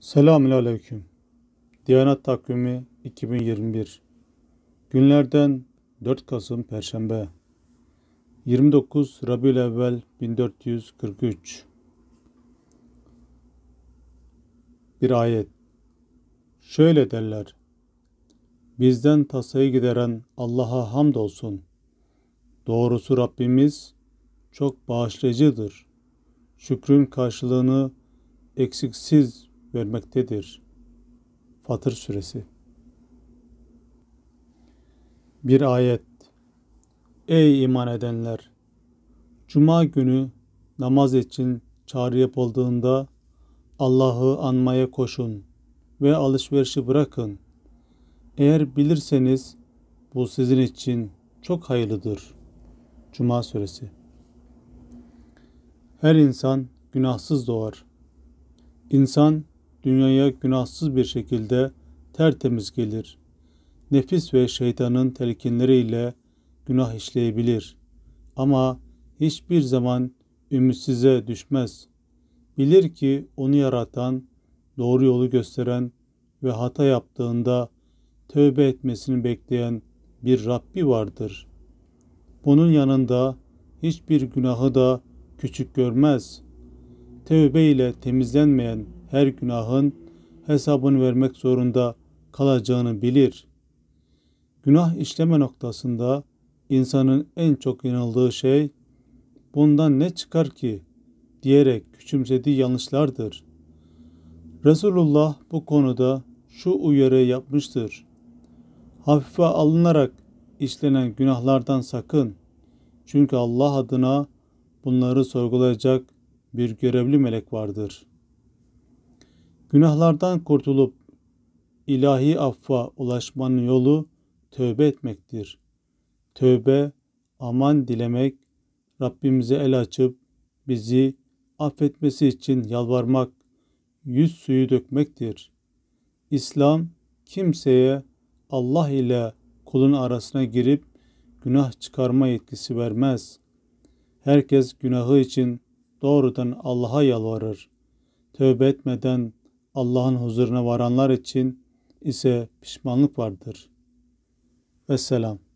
Selamün Aleyküm. Diyanet Takvimi 2021 Günlerden 4 Kasım Perşembe 29 Rabiül Evvel 1443 Bir ayet Şöyle derler Bizden tasayı gideren Allah'a hamdolsun. Doğrusu Rabbimiz çok bağışlayıcıdır. Şükrün karşılığını eksiksiz vermektedir. Fatır Suresi Bir ayet Ey iman edenler! Cuma günü namaz için çağrı yapıldığında Allah'ı anmaya koşun ve alışverişi bırakın. Eğer bilirseniz bu sizin için çok hayırlıdır. Cuma Suresi Her insan günahsız doğar. İnsan dünyaya günahsız bir şekilde tertemiz gelir. Nefis ve şeytanın telkinleriyle günah işleyebilir. Ama hiçbir zaman ümitsize düşmez. Bilir ki onu yaratan, doğru yolu gösteren ve hata yaptığında tövbe etmesini bekleyen bir Rabbi vardır. Bunun yanında hiçbir günahı da küçük görmez. Tövbe ile temizlenmeyen her günahın hesabını vermek zorunda kalacağını bilir. Günah işleme noktasında insanın en çok yanıldığı şey bundan ne çıkar ki diyerek küçümsediği yanlışlardır. Resulullah bu konuda şu uyarı yapmıştır. Hafife alınarak işlenen günahlardan sakın. Çünkü Allah adına bunları sorgulayacak bir görevli melek vardır.'' Günahlardan kurtulup ilahi affa ulaşmanın yolu tövbe etmektir. Tövbe, aman dilemek, Rabbimize el açıp bizi affetmesi için yalvarmak, yüz suyu dökmektir. İslam kimseye Allah ile kulun arasına girip günah çıkarma yetkisi vermez. Herkes günahı için doğrudan Allah'a yalvarır. Tövbe etmeden Allah'ın huzuruna varanlar için ise pişmanlık vardır. Vesselam.